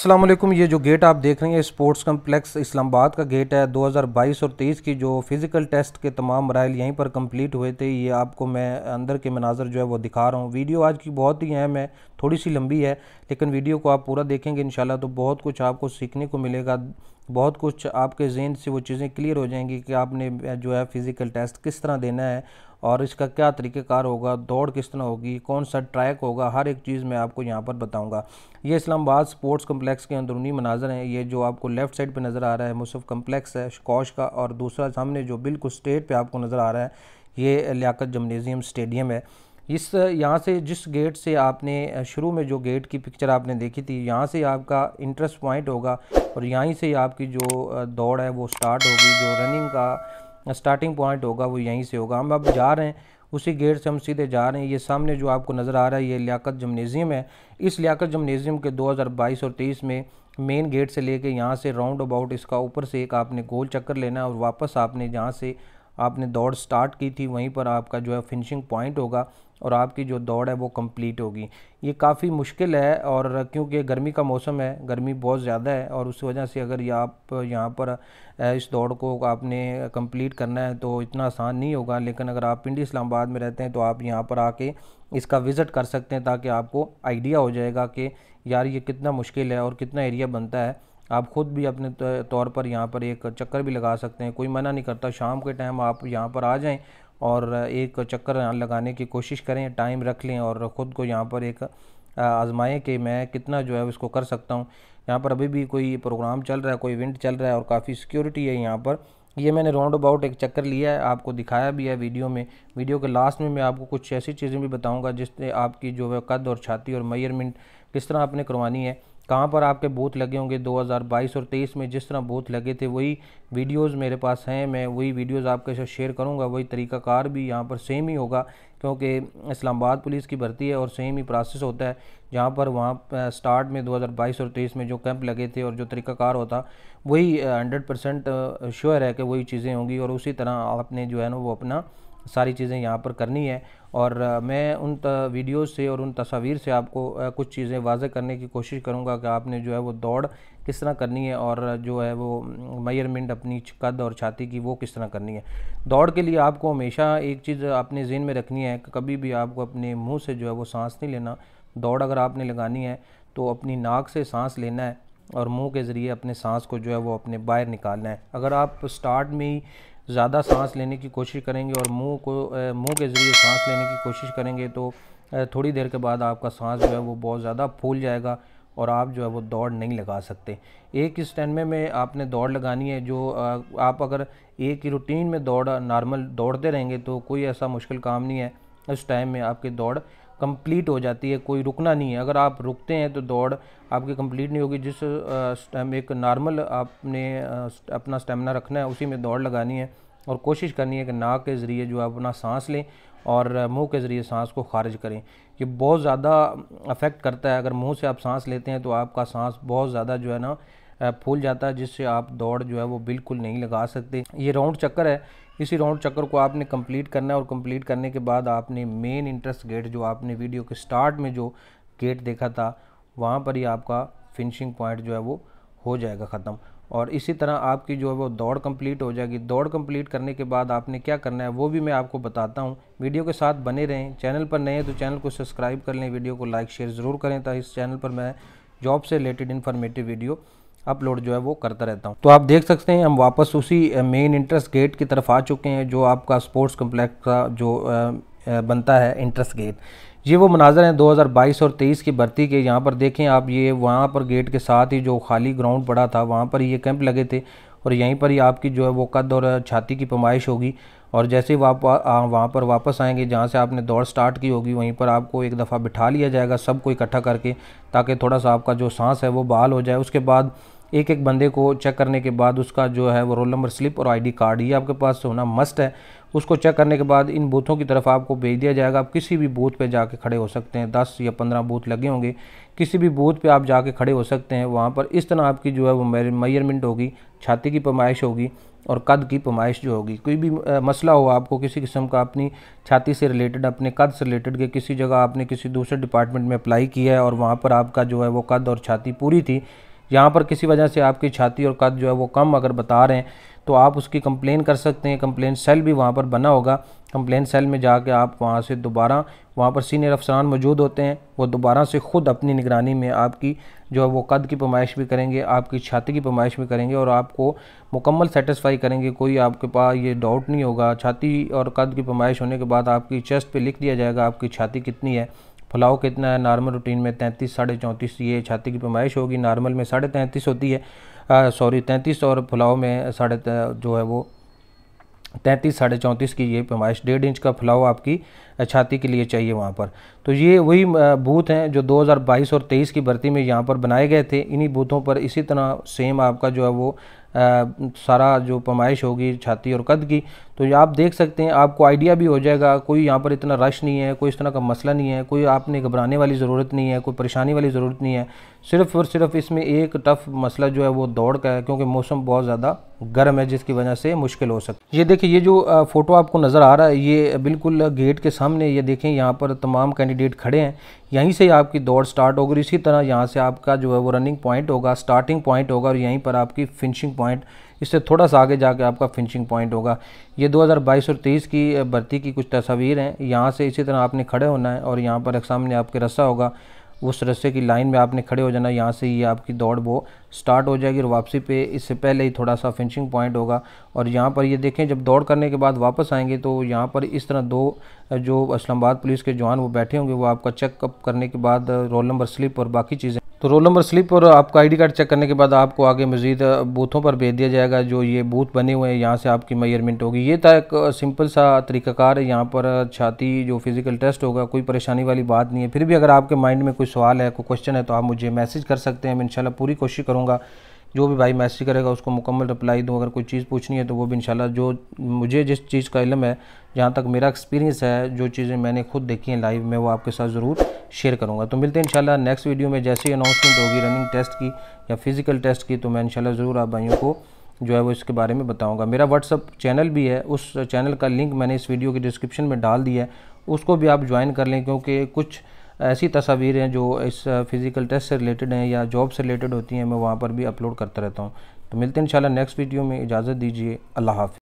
असलम ये जो गेट आप देख रहे हैं स्पोर्ट्स कम्प्लेक्स इस्लामाबाद का गेट है 2022 और 23 की जो फ़िज़िकल टेस्ट के तमाम मराइल यहीं पर कंप्लीट हुए थे ये आपको मैं अंदर के मनाजर जो है वो दिखा रहा हूँ वीडियो आज की बहुत ही अहम है थोड़ी सी लंबी है लेकिन वीडियो को आप पूरा देखेंगे इन तो बहुत कुछ आपको सीखने को मिलेगा बहुत कुछ आपके जहन से वो चीज़ें क्लियर हो जाएंगी कि आपने जो है फ़िज़िकल टेस्ट किस तरह देना है और इसका क्या तरीक़ेकार होगा दौड़ किस तरह होगी कौन सा ट्रैक होगा हर एक चीज़ मैं आपको यहाँ पर बताऊँगा ये इस्लामाबाद स्पोर्ट्स कम्प्लेक्स के अंदरूनी मनाजर हैं ये जो आपको लेफ्ट साइड पर नज़र आ रहा है मुसफ़ कम्प्लेक्स है शकोश का और दूसरा सामने जो बिल्कुल स्टेट पर आपको नज़र आ रहा है ये लियाकत जमनेज़ियम स्टेडियम है इस यहाँ से जिस गेट से आपने शुरू में जो गेट की पिक्चर आपने देखी थी यहाँ से आपका इंटरेस्ट पॉइंट होगा और यहीं से आपकी जो दौड़ है वो स्टार्ट होगी जो रनिंग का स्टार्टिंग पॉइंट होगा वो यहीं से होगा हम अब जा रहे हैं उसी गेट से हम सीधे जा रहे हैं ये सामने जो आपको नज़र आ रहा है ये लियाकत जमनेज़ियम है इस लियाकत जमनेज़ियम के 2022 और 23 में मेन गेट से लेके यहाँ से राउंड अबाउट इसका ऊपर से एक आपने गोल चक्कर लेना है और वापस आपने जहाँ से आपने दौड़ स्टार्ट की थी वहीं पर आपका जो है फिनिशिंग पॉइंट होगा और आपकी जो दौड़ है वो कंप्लीट होगी ये काफ़ी मुश्किल है और क्योंकि गर्मी का मौसम है गर्मी बहुत ज़्यादा है और उस वजह से अगर ये आप यहाँ पर इस दौड़ को आपने कंप्लीट करना है तो इतना आसान नहीं होगा लेकिन अगर आप पिंडी इस्लामाबाद में रहते हैं तो आप यहाँ पर आके इसका विज़िट कर सकते हैं ताकि आपको आइडिया हो जाएगा कि यार ये कितना मुश्किल है और कितना एरिया बनता है आप ख़ुद भी अपने तौर पर यहाँ पर एक चक्कर भी लगा सकते हैं कोई मना नहीं करता शाम के टाइम आप यहाँ पर आ जाएं और एक चक्कर लगाने की कोशिश करें टाइम रख लें और ख़ुद को यहाँ पर एक आजमाएं कि मैं कितना जो है उसको कर सकता हूँ यहाँ पर अभी भी कोई प्रोग्राम चल रहा है कोई इवेंट चल रहा है और काफ़ी सिक्योरिटी है यहाँ पर ये मैंने राउंड अबाउट एक चक्कर लिया है आपको दिखाया भी है वीडियो में वीडियो के लास्ट में मैं आपको कुछ ऐसी चीज़ें भी बताऊँगा जिससे आपकी जो है कद और छाती और मयरमेंट किस तरह आपने करवानी है कहाँ पर आपके बूथ लगे होंगे 2022 और 23 में जिस तरह बूथ लगे थे वही वीडियोस मेरे पास हैं मैं वही वीडियोस आपके साथ शेयर करूँगा वही तरीकाकार भी यहाँ पर सेम ही होगा क्योंकि इस्लामाबाद पुलिस की भर्ती है और सेम ही प्रोसेस होता है जहाँ पर वहाँ स्टार्ट में 2022 और 23 में जो कैंप लगे थे और जो तरीकाकार होता वही हंड्रेड परसेंट श्योर है कि वही चीज़ें होंगी और उसी तरह आपने जो है ना वो अपना सारी चीज़ें यहाँ पर करनी है और मैं उन वीडियो से और उन तस्वीर से आपको कुछ चीज़ें वाजह करने की कोशिश करूँगा कि आपने जो है वो दौड़ किस तरह करनी है और जो है वो मयरमेंट अपनी कद और छाती की वो किस तरह करनी है दौड़ के लिए आपको हमेशा एक चीज़ अपने जहन में रखनी है कि कभी भी आपको अपने मुँह से जो है वो सांस नहीं लेना दौड़ अगर आपने लगानी है तो अपनी नाक से सांस लेना है और मुंह के ज़रिए अपने सांस को जो है वो अपने बाहर निकालना है अगर आप स्टार्ट में ही ज़्यादा सांस लेने की कोशिश करेंगे और मुंह को मुंह के ज़रिए सांस लेने की कोशिश करेंगे तो थोड़ी देर के बाद आपका सांस जो है वो बहुत ज़्यादा फूल जाएगा और आप जो है वो दौड़ नहीं लगा सकते एक में में आपने दौड़ लगानी है जो आप अगर एक ही रूटीन में दौड़ नॉर्मल दौड़ते रहेंगे तो कोई ऐसा मुश्किल काम नहीं है उस टाइम में आपकी दौड़ कंप्लीट हो जाती है कोई रुकना नहीं है अगर आप रुकते हैं तो दौड़ आपकी कंप्लीट नहीं होगी जिस टाइम एक नॉर्मल आपने अपना स्टेमिना रखना है उसी में दौड़ लगानी है और कोशिश करनी है कि नाक के ज़रिए जो आप अपना सांस लें और मुंह के ज़रिए सांस को खारिज करें ये बहुत ज़्यादा अफेक्ट करता है अगर मुंह से आप सांस लेते हैं तो आपका सांस बहुत ज़्यादा जो है ना फूल जाता है जिससे आप दौड़ जो है वो बिल्कुल नहीं लगा सकते ये राउंड चक्कर है इसी राउंड चक्कर को आपने कंप्लीट करना है और कंप्लीट करने के बाद आपने मेन इंटरेस्ट गेट जो आपने वीडियो के स्टार्ट में जो गेट देखा था वहाँ पर ही आपका फिनिशिंग पॉइंट जो है वो हो जाएगा ख़त्म और इसी तरह आपकी जो है वो दौड़ कंप्लीट हो जाएगी दौड़ कंप्लीट करने के बाद आपने क्या करना है वो भी मैं आपको बताता हूँ वीडियो के साथ बने रहें चैनल पर नए हैं तो चैनल को सब्सक्राइब कर लें वीडियो को लाइक शेयर ज़रूर करें ताकि इस चैनल पर मैं जॉब से रिलेटेड इन्फॉर्मेटिव वीडियो अपलोड जो है वो करता रहता हूँ तो आप देख सकते हैं हम वापस उसी मेन इंटरेस्ट गेट की तरफ आ चुके हैं जो आपका स्पोर्ट्स कम्प्लेक्स का जो बनता है इंटरेस्ट गेट ये वो मनाजर हैं 2022 और 23 की भर्ती के यहाँ पर देखें आप ये वहाँ पर गेट के साथ ही जो खाली ग्राउंड पड़ा था वहाँ पर ये कैंप लगे थे और यहीं पर ही आपकी जो है वो कद और छाती की पमाइश होगी और जैसे ही आप वहाँ पर वापस आएंगे जहाँ से आपने दौड़ स्टार्ट की होगी वहीं पर आपको एक दफ़ा बिठा लिया जाएगा सबको इकट्ठा करके ताकि थोड़ा सा आपका जो सांस है वो बहाल हो जाए उसके बाद एक एक बंदे को चेक करने के बाद उसका जो है वो रोल नंबर स्लिप और आईडी कार्ड ये आपके पास होना मस्ट है उसको चेक करने के बाद इन बूथों की तरफ आपको भेज दिया जाएगा आप किसी भी बूथ पे जाके खड़े हो सकते हैं दस या पंद्रह बूथ लगे होंगे किसी भी बूथ पे आप जाके खड़े हो सकते हैं वहाँ पर इस तरह आपकी जो है वो मेयरमेंट होगी छाती की पैमाइश होगी और कद की पैमाइश जो होगी कोई भी मसला हो आपको किसी किस्म का अपनी छाती से रिलेटेड अपने कद से रिलेटेड के किसी जगह आपने किसी दूसरे डिपार्टमेंट में अप्लाई किया है और वहाँ पर आपका जो है वो कद और छाती पूरी थी यहाँ पर किसी वजह से आपकी छाती और कद जो है वो कम अगर बता रहे हैं तो आप उसकी कंप्लेन कर सकते हैं कंप्लेन सेल भी वहाँ पर बना होगा कंप्लेन सेल में जाके आप वहाँ से दोबारा वहाँ पर सीनियर अफसरान मौजूद होते हैं वो दोबारा से ख़ुद अपनी निगरानी में आपकी जो है वो कद की पैमाइश भी करेंगे आपकी छाती की पैमाइश भी करेंगे और आपको मुकम्मल सेटिस्फाई करेंगे कोई आपके पास ये डाउट नहीं होगा छाती और कद की पैमाइश होने के बाद आपकी चेस्ट पर लिख दिया जाएगा आपकी छाती कितनी है फुलाओ कितना है नॉर्मल रूटीन में तैंतीस साढ़े चौंतीस ये छाती की पैमाइश होगी नॉर्मल में साढ़े तैंतीस होती है सॉरी तैंतीस और फुलाओ में साढ़े जो है वो तैंतीस साढ़े चौंतीस की ये पैमाइश डेढ़ इंच का फुलाओ आपकी छाती के लिए चाहिए वहाँ पर तो ये वही बूथ हैं जो 2022 और 23 की भर्ती में यहाँ पर बनाए गए थे इन्हीं बूथों पर इसी तरह सेम आपका जो है वो आ, सारा जो पैमाइश होगी छाती और कद की तो आप देख सकते हैं आपको आइडिया भी हो जाएगा कोई यहाँ पर इतना रश नहीं है कोई इस तरह का मसला नहीं है कोई आपने घबराने वाली ज़रूरत नहीं है कोई परेशानी वाली ज़रूरत नहीं है सिर्फ और सिर्फ इसमें एक टफ मसला जो है वो दौड़ का है क्योंकि मौसम बहुत ज़्यादा गर्म है जिसकी वजह से मुश्किल हो सकती है ये देखिए ये जो फ़ोटो आपको नज़र आ रहा है ये बिल्कुल गेट के सामने ये देखें यहाँ पर तमाम कैंडिडेट खड़े हैं यहीं से आपकी दौड़ स्टार्ट होगी और इसी तरह यहाँ से आपका जो है वो रनिंग पॉइंट होगा स्टार्टिंग पॉइंट होगा और यहीं पर आपकी फिनिशिंग पॉइंट इससे थोड़ा सा आगे जाके आपका फिनिशिंग पॉइंट होगा ये 2022 और 23 की भर्ती की कुछ तस्वीर हैं यहाँ से इसी तरह आपने खड़े होना है और यहाँ पर एक सामने आपके रस्सा होगा उस रस्से की लाइन में आपने खड़े हो जाना यहाँ से ये आपकी दौड़ वो स्टार्ट हो जाएगी और वापसी पे इससे पहले ही थोड़ा सा फिनिशिंग पॉइंट होगा और यहाँ पर ये देखें जब दौड़ करने के बाद वापस आएंगे तो यहाँ पर इस तरह दो जो इस्लामाबाद पुलिस के जवान वो बैठे होंगे वो आपका चेकअप करने के बाद रोल नंबर स्लिप और बाकी चीज़ें तो रोल नंबर स्लिप और आपका आईडी कार्ड चेक करने के बाद आपको आगे मज़ीद बूथों पर भेज दिया जाएगा जो ये बूथ बने हुए हैं यहाँ से आपकी मयरमेंट होगी ये था एक सिंपल सा तरीकाकार है यहाँ पर छाती जो फिज़िकल टेस्ट होगा कोई परेशानी वाली बात नहीं है फिर भी अगर आपके माइंड में कोई सवाल है कोई क्वेश्चन है तो आप मुझे मैसेज कर सकते हैं मैं इंशाल्लाह पूरी कोशिश करूँगा जो भी भाई मैसेज करेगा उसको मुकम्मल रिप्लाई दूँ अगर कोई चीज़ पूछनी है तो वो भी इन जो मुझे जिस चीज़ का इलम है जहाँ तक मेरा एक्सपीरियंस है जो चीज़ें मैंने खुद देखी हैं लाइव में वो आपके साथ ज़रूर शेयर करूँगा तो मिलते हैं इनशाला नेक्स्ट वीडियो में जैसे ही अनाउंसमेंट होगी रनिंग टेस्ट की या फिज़िकल टेस्ट की तो मैं इनशाला ज़रूर आप भाइयों को जो है वो इसके बारे में बताऊँगा मेरा व्हाट्सअप चैनल भी है उस चैनल का लिंक मैंने इस वीडियो के डिस्क्रिप्शन में डाल दिया है उसको भी आप ज्वाइन कर लें क्योंकि कुछ ऐसी तस्वीरें जो इस फिज़िकल टेस्ट से रिलेटेड हैं या जॉब से रिलेटेड होती हैं मैं वहाँ पर भी अपलोड करता रहता हूँ तो मिलते हैं इंशाल्लाह नेक्स्ट वीडियो में इजाज़त दीजिए अल्लाह हाफि